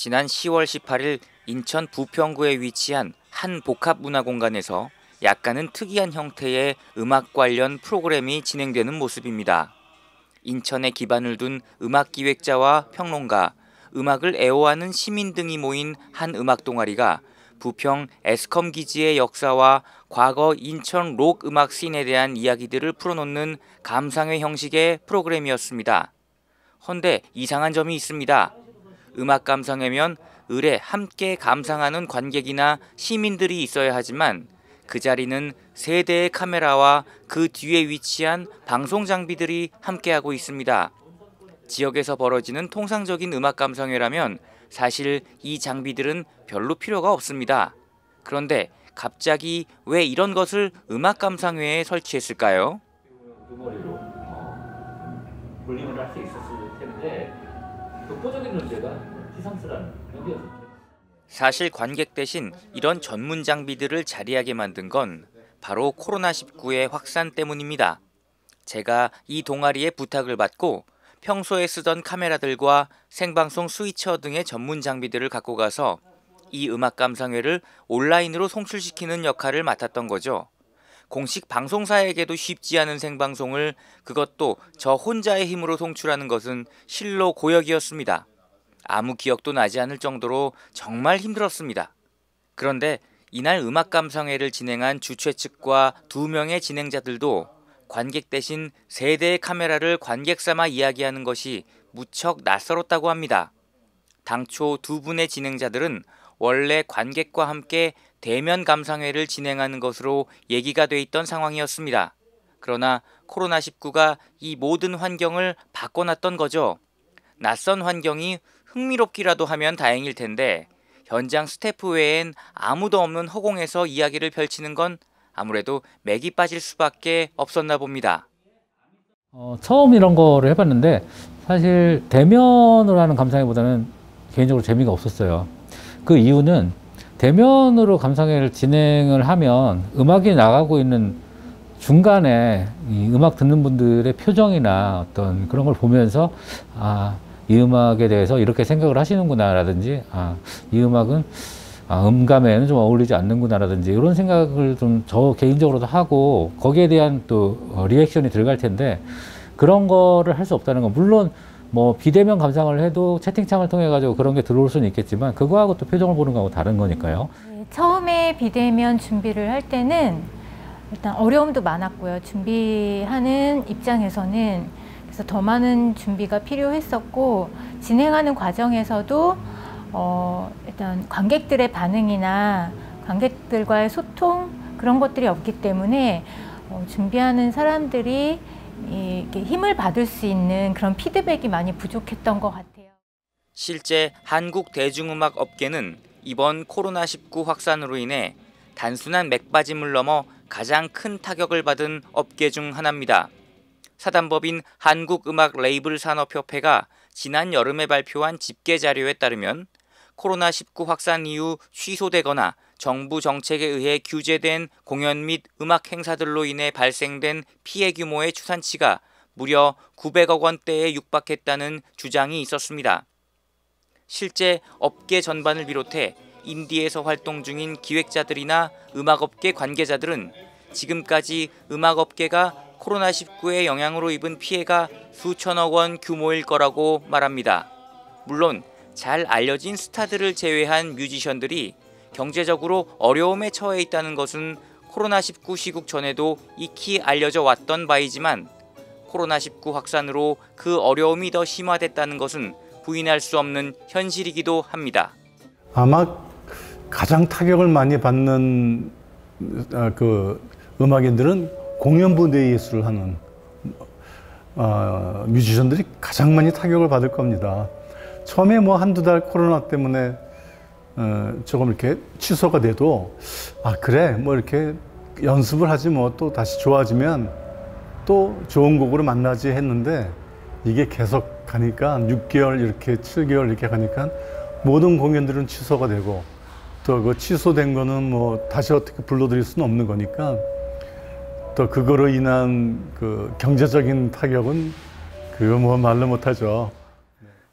지난 10월 18일 인천 부평구에 위치한 한 복합문화공간에서 약간은 특이한 형태의 음악 관련 프로그램이 진행되는 모습입니다. 인천에 기반을 둔 음악 기획자와 평론가, 음악을 애호하는 시민 등이 모인 한 음악 동아리가 부평 에스컴 기지의 역사와 과거 인천 록 음악 씬에 대한 이야기들을 풀어놓는 감상회 형식의 프로그램이었습니다. 헌데 이상한 점이 있습니다. 음악 감상회면 을에 함께 감상하는 관객이나 시민들이 있어야 하지만 그 자리는 세대의 카메라와 그 뒤에 위치한 방송 장비들이 함께하고 있습니다. 지역에서 벌어지는 통상적인 음악 감상회라면 사실 이 장비들은 별로 필요가 없습니다. 그런데 갑자기 왜 이런 것을 음악 감상회에 설치했을까요? 그 어, 볼륨을 할수 있었을 텐데 독보적인 논제가 희상스러운 여기였습니다. 사실 관객 대신 이런 전문 장비들을 자리하게 만든 건 바로 코로나19의 확산 때문입니다. 제가 이 동아리의 부탁을 받고 평소에 쓰던 카메라들과 생방송 스위처 등의 전문 장비들을 갖고 가서 이 음악 감상회를 온라인으로 송출시키는 역할을 맡았던 거죠. 공식 방송사에게도 쉽지 않은 생방송을 그것도 저 혼자의 힘으로 송출하는 것은 실로 고역이었습니다. 아무 기억도 나지 않을 정도로 정말 힘들었습니다. 그런데 이날 음악 감상회를 진행한 주최 측과 두 명의 진행자들도 관객 대신 세 대의 카메라를 관객 삼아 이야기하는 것이 무척 낯설었다고 합니다. 당초 두 분의 진행자들은 원래 관객과 함께 대면 감상회를 진행하는 것으로 얘기가 돼 있던 상황이었습니다. 그러나 코로나19가 이 모든 환경을 바꿔놨던 거죠. 낯선 환경이 흥미롭기라도 하면 다행일 텐데 현장 스태프 외엔 아무도 없는 허공에서 이야기를 펼치는 건 아무래도 맥이 빠질 수밖에 없었나 봅니다. 어, 처음 이런 거를 해봤는데 사실 대면으로 하는 감상회보다는 개인적으로 재미가 없었어요. 그 이유는 대면으로 감상회를 진행을 하면 음악이 나가고 있는 중간에 음악 듣는 분들의 표정이나 어떤 그런 걸 보면서 아, 이 음악에 대해서 이렇게 생각을 하시는구나 라든지 아, 이 음악은 아, 음감에는 좀 어울리지 않는구나라든지 이런 생각을 좀 저 개인적으로도 하고 거기에 대한 또 리액션이 들어갈 텐데 그런 거를 할 수 없다는 건 물론 뭐 비대면 감상을 해도 채팅창을 통해 가지고 그런 게 들어올 수는 있겠지만 그거하고 또 표정을 보는 거하고 다른 거니까요. 네, 처음에 비대면 준비를 할 때는 일단 어려움도 많았고요. 준비하는 입장에서는 그래서 더 많은 준비가 필요했었고 진행하는 과정에서도 어, 일단 관객들의 반응이나 관객들과의 소통 그런 것들이 없기 때문에 어, 준비하는 사람들이 이렇게 힘을 받을 수 있는 그런 피드백이 많이 부족했던 것 같아요. 실제 한국 대중음악 업계는 이번 코로나19 확산으로 인해 단순한 맥빠짐을 넘어 가장 큰 타격을 받은 업계 중 하나입니다. 사단법인 한국음악 레이블 산업협회가 지난 여름에 발표한 집계 자료에 따르면 코로나19 확산 이후 취소되거나 정부 정책에 의해 규제된 공연 및 음악 행사들로 인해 발생된 피해 규모의 추산치가 무려 900억 원대에 육박했다는 주장이 있었습니다. 실제 업계 전반을 비롯해 인디에서 활동 중인 기획자들이나 음악업계 관계자들은 지금까지 음악업계가 코로나19의 영향으로 입은 피해가 수천억 원 규모일 거라고 말합니다. 물론 잘 알려진 스타들을 제외한 뮤지션들이 경제적으로 어려움에 처해 있다는 것은 코로나19 시국 전에도 익히 알려져 왔던 바이지만 코로나19 확산으로 그 어려움이 더 심화됐다는 것은 부인할 수 없는 현실이기도 합니다. 아마 가장 타격을 많이 받는 아, 그 음악인들은 공연 무대 예술을 하는 아, 뮤지션들이 가장 많이 타격을 받을 겁니다. 처음에 뭐 한두 달 코로나 때문에 어, 조금 이렇게 취소가 돼도 아 그래 뭐 이렇게 연습을 하지 뭐 또 다시 좋아지면 또 좋은 곡으로 만나지 했는데 이게 계속 가니까 6개월 이렇게 7개월 이렇게 가니까 모든 공연들은 취소가 되고 또 그 취소된 거는 뭐 다시 어떻게 불러드릴 수는 없는 거니까 또 그거로 인한 그 경제적인 타격은 그거 뭐 말로 못하죠.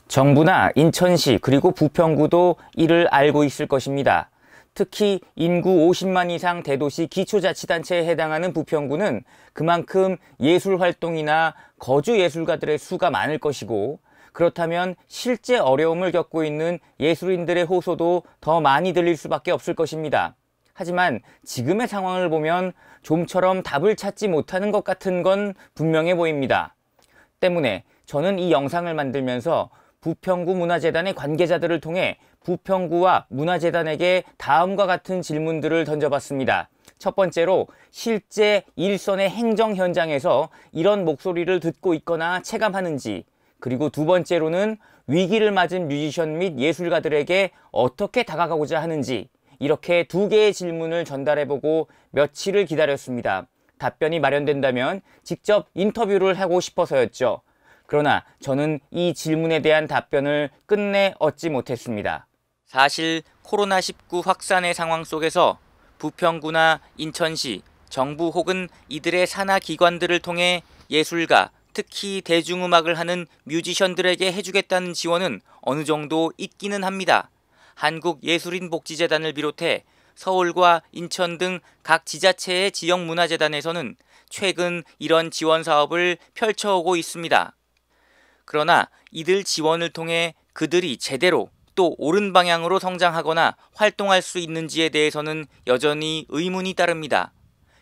정부나 인천시 그리고 부평구도 이를 알고 있을 것입니다. 특히 인구 50만 이상 대도시 기초자치단체에 해당하는 부평구는 그만큼 예술활동이나 거주예술가들의 수가 많을 것이고 그렇다면 실제 어려움을 겪고 있는 예술인들의 호소도 더 많이 들릴 수밖에 없을 것입니다. 하지만 지금의 상황을 보면 좀처럼 답을 찾지 못하는 것 같은 건 분명해 보입니다. 때문에 저는 이 영상을 만들면서 부평구 문화재단의 관계자들을 통해 부평구와 문화재단에게 다음과 같은 질문들을 던져봤습니다. 첫 번째로 실제 일선의 행정 현장에서 이런 목소리를 듣고 있거나 체감하는지 그리고 두 번째로는 위기를 맞은 뮤지션 및 예술가들에게 어떻게 다가가고자 하는지 이렇게 두 개의 질문을 전달해보고 며칠을 기다렸습니다. 답변이 마련된다면 직접 인터뷰를 하고 싶어서였죠. 그러나 저는 이 질문에 대한 답변을 끝내 얻지 못했습니다. 사실 코로나19 확산의 상황 속에서 부평구나 인천시, 정부 혹은 이들의 산하 기관들을 통해 예술가, 특히 대중음악을 하는 뮤지션들에게 해주겠다는 지원은 어느 정도 있기는 합니다. 한국예술인복지재단을 비롯해 서울과 인천 등 각 지자체의 지역문화재단에서는 최근 이런 지원 사업을 펼쳐오고 있습니다. 그러나 이들 지원을 통해 그들이 제대로 또 옳은 방향으로 성장하거나 활동할 수 있는지에 대해서는 여전히 의문이 따릅니다.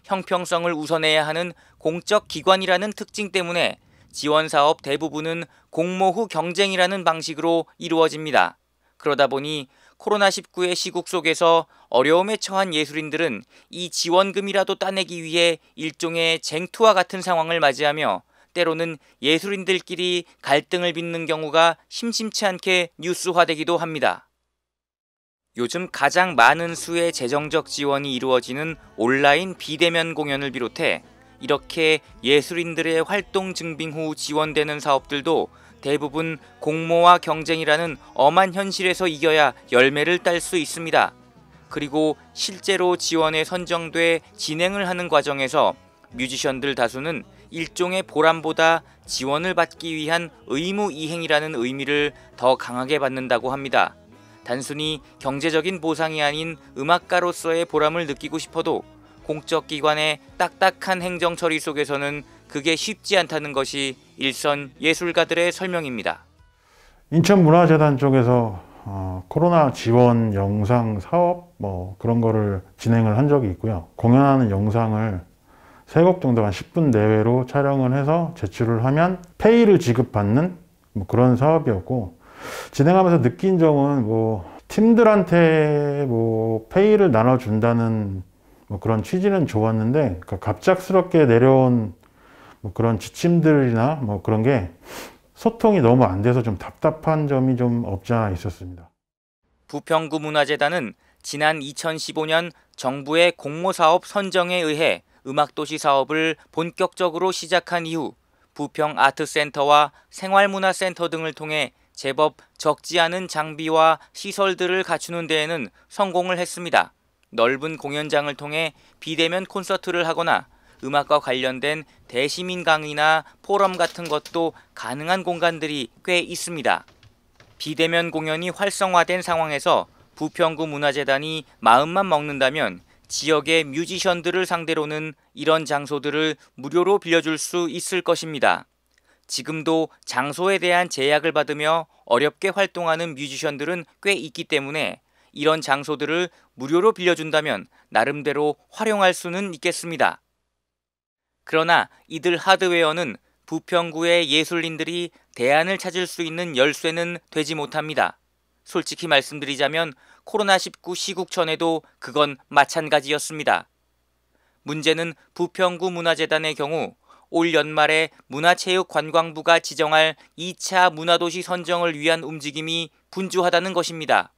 형평성을 우선해야 하는 공적 기관이라는 특징 때문에 지원 사업 대부분은 공모 후 경쟁이라는 방식으로 이루어집니다. 그러다 보니 코로나19의 시국 속에서 어려움에 처한 예술인들은 이 지원금이라도 따내기 위해 일종의 쟁투와 같은 상황을 맞이하며 때로는 예술인들끼리 갈등을 빚는 경우가 심심치 않게 뉴스화되기도 합니다. 요즘 가장 많은 수의 재정적 지원이 이루어지는 온라인 비대면 공연을 비롯해 이렇게 예술인들의 활동 증빙 후 지원되는 사업들도 대부분 공모와 경쟁이라는 엄한 현실에서 이겨야 열매를 딸 수 있습니다. 그리고 실제로 지원에 선정돼 진행을 하는 과정에서 뮤지션들 다수는 일종의 보람보다 지원을 받기 위한 의무 이행이라는 의미를 더 강하게 받는다고 합니다. 단순히 경제적인 보상이 아닌 음악가로서의 보람을 느끼고 싶어도 공적 기관의 딱딱한 행정 처리 속에서는 그게 쉽지 않다는 것이 일선 예술가들의 설명입니다. 인천문화재단 쪽에서 어, 코로나 지원 영상 사업 뭐 그런 거를 진행을 한 적이 있고요. 공연하는 영상을 3곡 정도 한 10분 내외로 촬영을 해서 제출을 하면 페이를 지급받는 뭐 그런 사업이었고 진행하면서 느낀 점은 뭐 팀들한테 뭐 페이를 나눠준다는 뭐 그런 취지는 좋았는데 그러니까 갑작스럽게 내려온 뭐 그런 지침들이나 뭐 그런 게 소통이 너무 안 돼서 좀 답답한 점이 좀 없지 않아 있었습니다. 부평구 문화재단은 지난 2015년 정부의 공모사업 선정에 의해 음악도시 사업을 본격적으로 시작한 이후 부평 아트센터와 생활문화센터 등을 통해 제법 적지 않은 장비와 시설들을 갖추는 데에는 성공을 했습니다. 넓은 공연장을 통해 비대면 콘서트를 하거나 음악과 관련된 대시민 강의나 포럼 같은 것도 가능한 공간들이 꽤 있습니다. 비대면 공연이 활성화된 상황에서 부평구 문화재단이 마음만 먹는다면 지역의 뮤지션들을 상대로는 이런 장소들을 무료로 빌려줄 수 있을 것입니다. 지금도 장소에 대한 제약을 받으며 어렵게 활동하는 뮤지션들은 꽤 있기 때문에 이런 장소들을 무료로 빌려준다면 나름대로 활용할 수는 있겠습니다. 그러나 이들 하드웨어는 부평구의 예술인들이 대안을 찾을 수 있는 열쇠는 되지 못합니다. 솔직히 말씀드리자면 코로나19 시국전에도 그건 마찬가지였습니다. 문제는 부평구 문화재단의 경우 올 연말에 문화체육관광부가 지정할 2차 문화도시 선정을 위한 움직임이 분주하다는 것입니다.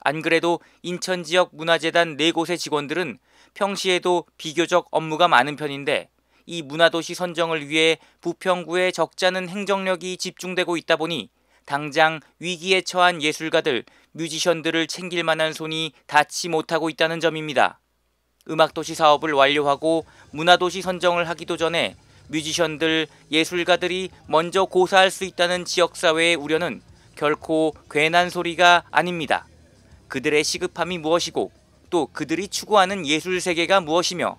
안 그래도 인천 지역 문화재단 4곳의 직원들은 평시에도 비교적 업무가 많은 편인데 이 문화도시 선정을 위해 부평구에 적잖은 행정력이 집중되고 있다 보니 당장 위기에 처한 예술가들 뮤지션들을 챙길 만한 손이 닿지 못하고 있다는 점입니다. 음악도시 사업을 완료하고 문화도시 선정을 하기도 전에 뮤지션들, 예술가들이 먼저 고사할 수 있다는 지역사회의 우려는 결코 괜한 소리가 아닙니다. 그들의 시급함이 무엇이고 또 그들이 추구하는 예술 세계가 무엇이며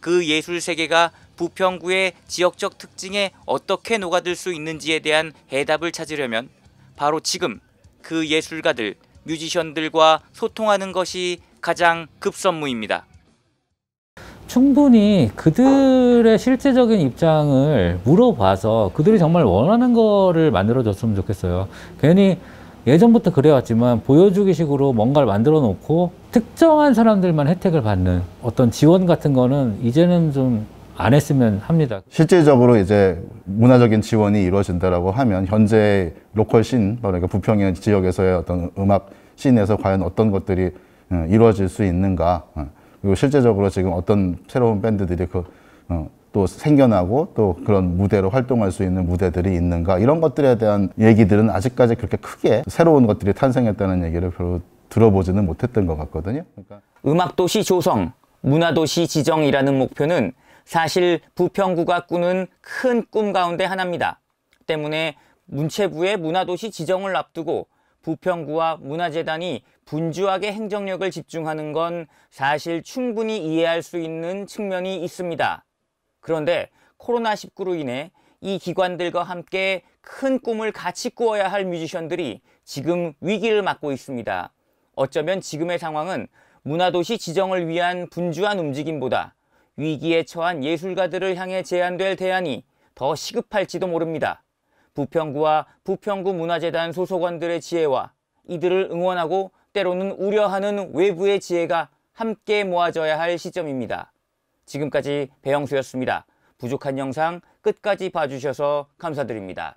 그 예술 세계가 부평구의 지역적 특징에 어떻게 녹아들 수 있는지에 대한 해답을 찾으려면 바로 지금 그 예술가들, 뮤지션들과 소통하는 것이 가장 급선무입니다. 충분히 그들의 실제적인 입장을 물어봐서 그들이 정말 원하는 거를 만들어줬으면 좋겠어요. 괜히 예전부터 그래왔지만 보여주기 식으로 뭔가를 만들어 놓고 특정한 사람들만 혜택을 받는 어떤 지원 같은 거는 이제는 좀안 했으면 합니다. 실질적으로 이제 문화적인 지원이 이루어진다라고 하면 현재 로컬 씬, 그러니까 부평의 지역에서의 어떤 음악 씬에서 과연 어떤 것들이 어, 이루어질 수 있는가 어, 그리고 실제적으로 지금 어떤 새로운 밴드들이 그, 어, 또 생겨나고 또 그런 무대로 활동할 수 있는 무대들이 있는가 이런 것들에 대한 얘기들은 아직까지 그렇게 크게 새로운 것들이 탄생했다는 얘기를 별로 들어보지는 못했던 것 같거든요. 그러니까 음악도시 조성, 문화도시 지정이라는 목표는 사실 부평구가 꾸는 큰 꿈 가운데 하나입니다. 때문에 문체부의 문화도시 지정을 앞두고 부평구와 문화재단이 분주하게 행정력을 집중하는 건 사실 충분히 이해할 수 있는 측면이 있습니다. 그런데 코로나19로 인해 이 기관들과 함께 큰 꿈을 같이 꾸어야 할 뮤지션들이 지금 위기를 맞고 있습니다. 어쩌면 지금의 상황은 문화도시 지정을 위한 분주한 움직임보다 위기에 처한 예술가들을 향해 제안될 대안이 더 시급할지도 모릅니다. 부평구와 부평구 문화재단 소속원들의 지혜와 이들을 응원하고 때로는 우려하는 외부의 지혜가 함께 모아져야 할 시점입니다. 지금까지 배영수였습니다. 부족한 영상 끝까지 봐주셔서 감사드립니다.